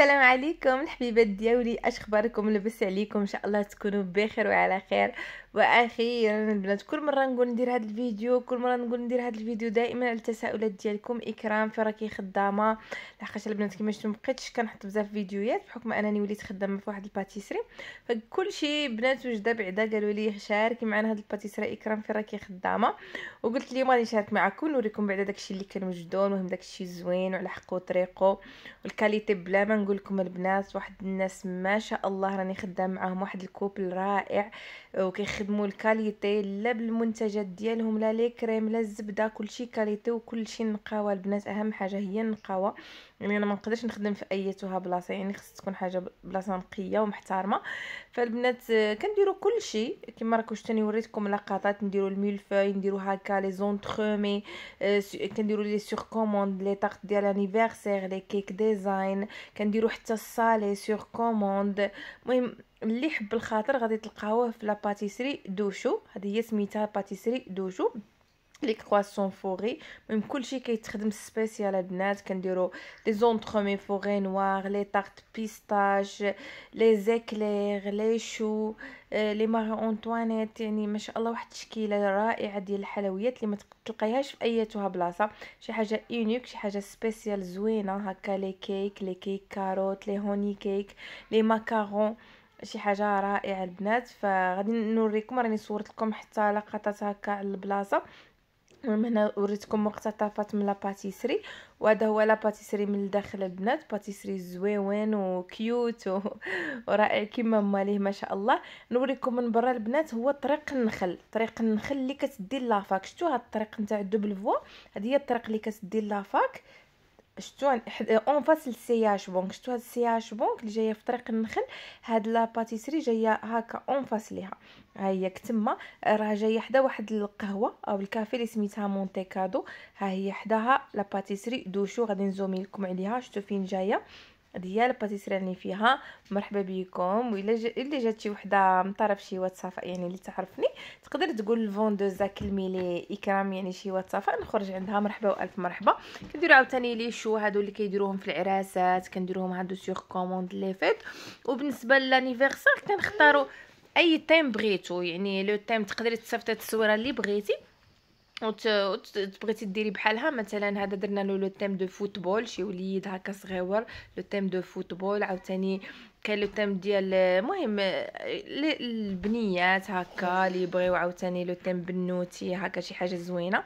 السلام عليكم الحبيبات دياولي اش اخباركم لبس عليكم ان شاء الله تكونوا بخير وعلى خير واخيرا البنات كل مره نقول ندير هذا الفيديو كل مره نقول ندير هذا الفيديو دائما على التساؤلات ديالكم اكرام في راكي خدامه لحقاش البنات كما شفتوا مبقيتش كنحط بزاف فيديوهات بحكم انني وليت خدامه في واحد الباتيسري فكل شيء بنات وجده بعدا قالوا لي شاركي معنا هاد الباتيسري اكرام في راكي خدامه وقلت اليوم غادي نشارك معكم نوريكم بعدا داكشي اللي كان وجدو المهم داكشي زوين وعلى حقه وطريقه والكاليتي بلا ما نقول لكم البنات واحد الناس ما شاء الله راني خدام معاهم واحد الكوبل رائع آه، وكيخدموا الكاليتي لا بالمنتجات ديالهم لا لي كريم لا الزبده كلشي كاليتي وكلشي نقاوه البنات اهم حاجه هي النقاوه يعني انا ما نقدرش نخدم في ايتها بلاصه يعني خص تكون حاجه بلاصه نقيه ومحترمه فالبنات آه، كنديروا كلشي كما راكم شفتوني وريتكم لقطات نديروا الميلفاي نديروا هكا لي زونترومي آه، كنديروا لي سور كوموند لي طاقت ديال انيفيرسير لي كيك ديزاين كنديروا حتى الصالي سور كوموند المهم اللي يحب الخاطر غادي تلقاوه في لاباتيسري دوشو هذه هي سميتها باتيسري دوشو لي كرواسون فوري المهم كلشي كيتخدم سبيسيال البنات كنديرو لي زونترومي فوري نوار لي تارت بيستاج لي زيكلير لي شو لي ماري اونطوانيت يعني ما شاء الله واحد التشكيله رائعه ديال الحلويات اللي ما تلقايهاش في ايتها بلاصه شي حاجه يونيك شي حاجه سبيسيال زوينه هكا لي كيك لي كيك كاروت لي هوني كيك لي ماكارون شي حاجه رائعه البنات فغادي نوريكم راني صورت لكم حتى لقطات هكا على البلاصه المهم هنا وريتكم مقتطفات من لاباتيسري وهذا هو لاباتيسري من الداخل البنات باتيسري زويون وكيوت و... ورائع كما ماليه ما شاء الله نوريكم من برا البنات هو طريق النخل طريق النخل اللي كتدي لافاك شفتوا هاد الطريق نتاع دوبل فوا هذه هي الطريق اللي كتدي لافاك شتو اون فاس للسياج بونك شتو هاد السياج بونك اللي جايه في طريق النخل هاد لاباتيسري جايه هكا اون فاس ليها ها هي كتما راه جايه حدا واحد القهوه او الكافي اللي سميتها كادو ها هي حداها لاباتيسري دوشو غادي نزومي لكم عليها شتو فين جايه هذه هي الباتيسري اللي فيها مرحبا بكم و ج... الا جات شي وحده من طرف شي واتساب يعني اللي تعرفني تقدر تقول الفوندوزا كلمي لي اكرام يعني شي واتساب نخرج عندها مرحبا والف مرحبا كنديرو عاوتاني لي شو هادو اللي كيديروهم في العراسات كنديروهم هادو سيغ كوموند لي فيت وبالنسبه للانيفيرسير كنختاروا اي تيم بغيتو يعني لو تيم تقدري تصيفطي التصويره اللي بغيتي وتبغيتي ديري بحالها مثلا هذا درنا له لو تيم دو فوتبول شي وليد هكا صغيور لو تيم دو فوتبول عاوتاني كاين لو تيم ديال المهم البنيات هكا اللي يبغيو عاوتاني لو تيم بنوتي هكا شي حاجه زوينه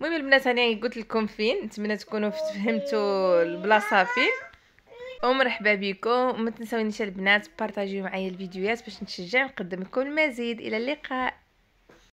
المهم البنات انا قلت لكم فين نتمنى تكونوا فهمتوا البلاصه فين ومرحبا بكم وما تنساونيش البنات بارطاجيو معايا الفيديوهات باش نتشجع نقدم لكم المزيد الى اللقاء